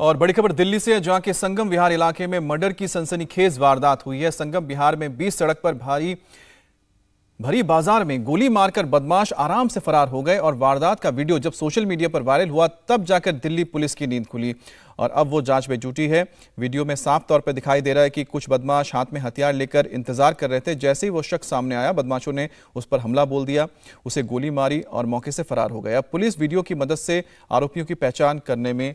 और बड़ी खबर दिल्ली से है जहां के संगम विहार इलाके में मर्डर की सनसनीखेज वारदात हुई है संगम विहार में 20 सड़क पर भारी भरी बाजार में गोली मारकर बदमाश आराम से फरार हो गए और वारदात का वीडियो जब सोशल मीडिया पर वायरल हुआ तब जाकर दिल्ली पुलिस की नींद खुली और अब वो जांच में जुटी है वीडियो में साफ तौर पर दिखाई दे रहा है कि कुछ बदमाश हाथ में हथियार लेकर इंतजार कर रहे थे जैसे ही वो शख्स सामने आया बदमाशों ने उस पर हमला बोल दिया उसे गोली मारी और मौके से फरार हो गया पुलिस वीडियो की मदद से आरोपियों की पहचान करने में